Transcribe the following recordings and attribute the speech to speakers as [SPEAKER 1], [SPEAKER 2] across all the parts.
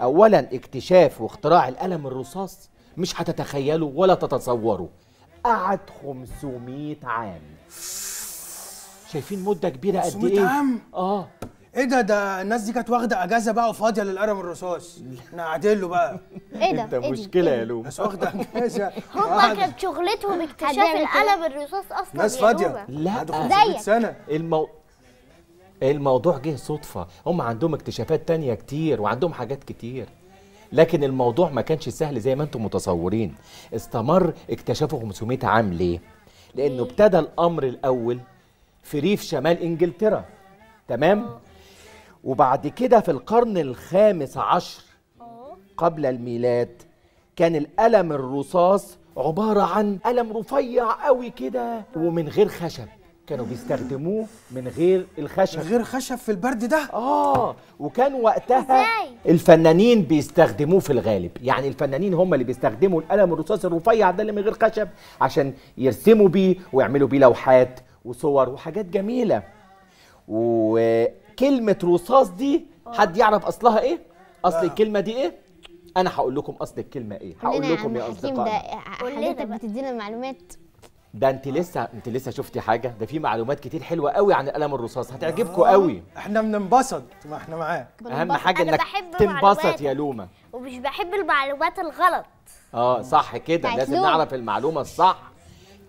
[SPEAKER 1] اولا اكتشاف واختراع القلم الرصاص مش هتتخيله ولا تتصوره قعد 500 عام شايفين مده كبيره قد ايه عام اه ايه ده ده الناس دي كانت واخده اجازه بقى وفاضيه للقلم الرصاص قاعدين له بقى ايه ده انت إيه مشكله يا إيه لوم بس واخده اجازه هم كانت شغلتهم اكتشاف القلم الرصاص اصلا ناس فاضيه لا ده سنه المو... الموضوع جه صدفه هم عندهم اكتشافات تانية كتير وعندهم حاجات كتير لكن الموضوع ما كانش سهل زي ما انتم متصورين استمر اكتشافه 500 عام ليه لانه ابتدى الامر الاول في ريف شمال انجلترا تمام وبعد كده في القرن الخامس عشر قبل الميلاد كان القلم الرصاص عبارة عن قلم رفيع قوي كده ومن غير خشب كانوا بيستخدموه من غير الخشب من غير خشب في البرد ده اه وكان وقتها الفنانين بيستخدموه في الغالب يعني الفنانين هم اللي بيستخدموا القلم الرصاص الرفيع ده اللي من غير خشب عشان يرسموا بيه ويعملوا بيه لوحات وصور وحاجات جميله وكلمه رصاص دي حد يعرف اصلها ايه اصل آه. الكلمه دي ايه انا هقول لكم اصل الكلمه ايه هقول لكم يا اصدقائي حضرتك بتدينا معلومات ده انت لسه انت لسه شفتي حاجه ده في معلومات كتير حلوه قوي عن القلم الرصاص هتعجبكم آه، قوي احنا بننبسط ما احنا معاك اهم حاجه انك تنبسط يا لومه ومش بحب المعلومات الغلط اه صح كده لازم لوم. نعرف المعلومه الصح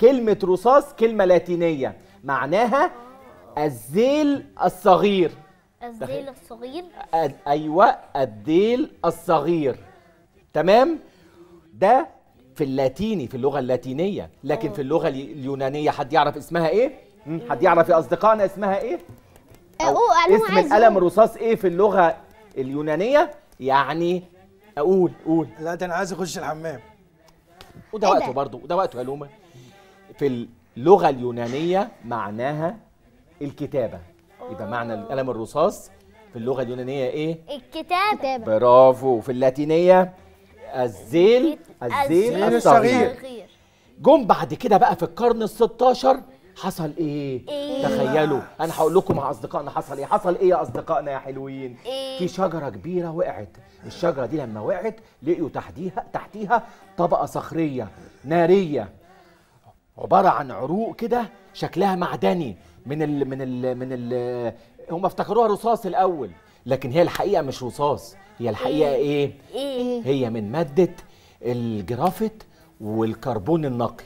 [SPEAKER 1] كلمه رصاص كلمه لاتينيه معناها الذيل الصغير الذيل الصغير ايوه الذيل الصغير تمام ده في اللاتيني في اللغه اللاتينيه لكن في اللغه اليونانيه حد يعرف اسمها ايه حد يعرف يا اصدقائنا اسمها ايه أو اسم القلم الرصاص ايه في اللغه اليونانيه يعني اقول قول لا ده انا عايز اخش الحمام وده وقته إيه برضه وده وقته يا لومه في اللغه اليونانيه معناها الكتابه يبقى معنى القلم الرصاص في اللغه اليونانيه ايه الكتابه برافو في اللاتينيه الزيل الزيل الصغير جم بعد كده بقى في القرن ال 16 حصل ايه؟ إيه؟ تخيلوا انا هقول لكم مع اصدقائنا حصل ايه؟ حصل ايه يا اصدقائنا يا حلوين؟ إيه؟ في شجره كبيره وقعت، الشجره دي لما وقعت لقيوا تحتيها تحتيها طبقه صخريه ناريه عباره عن عروق كده شكلها معدني من ال من ال من ال هم افتكروها رصاص الاول لكن هي الحقيقه مش رصاص هي الحقيقه ايه, إيه؟, إيه. إيه. هي من ماده الجرافيت والكربون النقي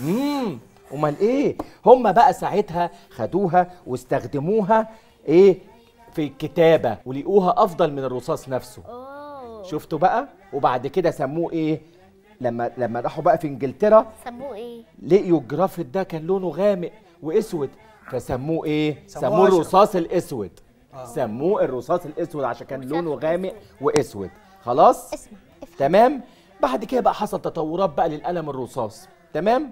[SPEAKER 1] امم امال ايه هم بقى ساعتها خدوها واستخدموها ايه في الكتابه ولقوها افضل من الرصاص نفسه شفتوا بقى وبعد كده سموه ايه لما لما راحوا بقى في انجلترا سموه ايه لقيوا الجرافيت ده كان لونه غامق واسود فسموه ايه سموه الرصاص الاسود آه. سموه الرصاص الاسود عشان كان لونه غامق واسود خلاص اسمع تمام بعد كده بقى حصل تطورات بقى للقلم الرصاص تمام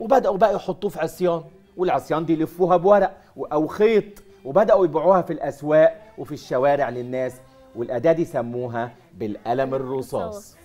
[SPEAKER 1] وبداوا بقى يحطوه في عصيان والعصيان دي يلفوها بورق او خيط وبداوا يبيعوها في الاسواق وفي الشوارع للناس والاداه دي سموها بالقلم الرصاص